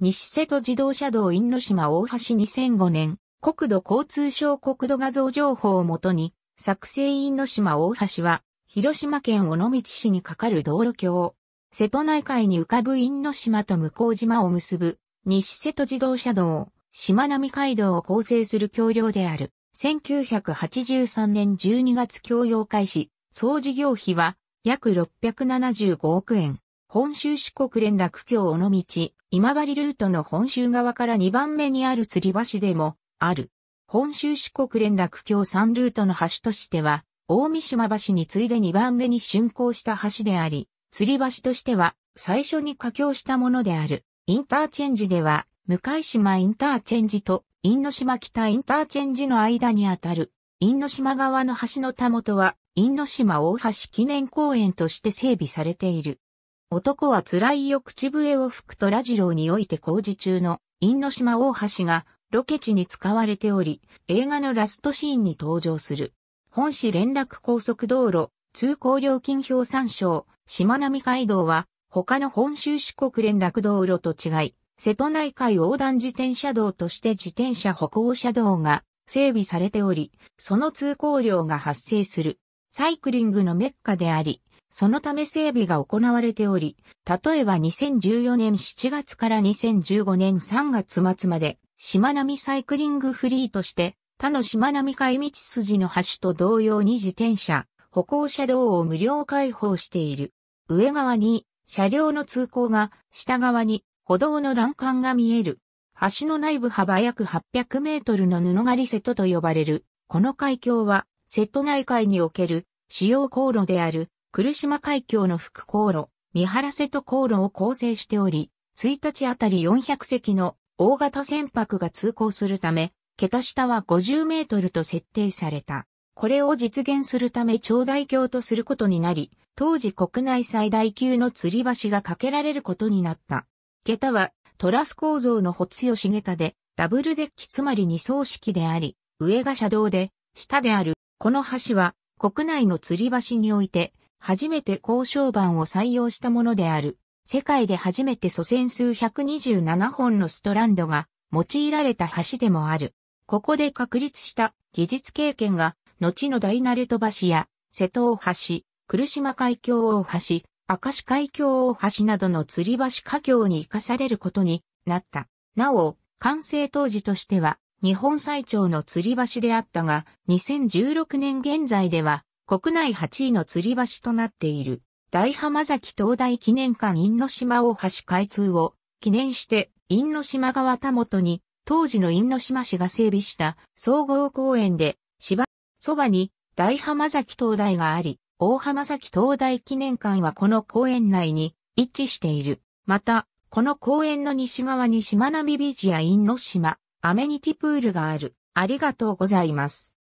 西瀬戸自動車道因島大橋2005年、国土交通省国土画像情報をもとに、作成因島大橋は、広島県尾道市に架かる道路橋。瀬戸内海に浮かぶ因島と向島を結ぶ、西瀬戸自動車道、島並海道を構成する橋梁である。1983年12月共用開始、総事業費は約675億円。本州四国連絡橋尾道、今治ルートの本州側から2番目にある吊り橋でも、ある。本州四国連絡橋3ルートの橋としては、大三島橋に次いで2番目に竣工した橋であり、吊り橋としては、最初に架橋したものである。インターチェンジでは、向島インターチェンジと、因島北インターチェンジの間にあたる。因島側の橋のたもとは、因島大橋記念公園として整備されている。男は辛いよ口笛を吹くとラジローにおいて工事中の因島大橋がロケ地に使われており、映画のラストシーンに登場する。本市連絡高速道路、通行料金表参照、しまなみ海道は、他の本州四国連絡道路と違い、瀬戸内海横断自転車道として自転車歩行車道が整備されており、その通行量が発生する。サイクリングのメッカであり、そのため整備が行われており、例えば2014年7月から2015年3月末まで、しまなみサイクリングフリーとして、他のしまなみ海道筋の橋と同様に自転車、歩行者道を無料開放している。上側に車両の通行が、下側に歩道の欄干が見える。橋の内部幅約800メートルの布狩瀬戸と呼ばれる。この海峡は、瀬戸内海における主要航路である来島海峡の副航路、三原瀬戸航路を構成しており、1日あたり400隻の大型船舶が通行するため、桁下は50メートルと設定された。これを実現するため長大橋とすることになり、当時国内最大級の吊り橋が架けられることになった。桁はトラス構造の発吉桁で、ダブルデッキつまり二層式であり、上が車道で、下である。この橋は国内の吊り橋において初めて交渉版を採用したものである。世界で初めて祖先数127本のストランドが用いられた橋でもある。ここで確立した技術経験が、後の大鳴門橋や瀬戸大橋、来島海峡大橋、明石海峡大橋などの吊り橋架橋に生かされることになった。なお、完成当時としては日本最長の吊り橋であったが、2016年現在では国内8位の吊り橋となっている、大浜崎灯台記念館因島大橋開通を記念して、因島川田元に、当時の因島市が整備した総合公園で、芝、そばに大浜崎灯台があり、大浜崎灯台記念館はこの公園内に位置している。また、この公園の西側にしまなみビーチや因島、アメニティプールがある。ありがとうございます。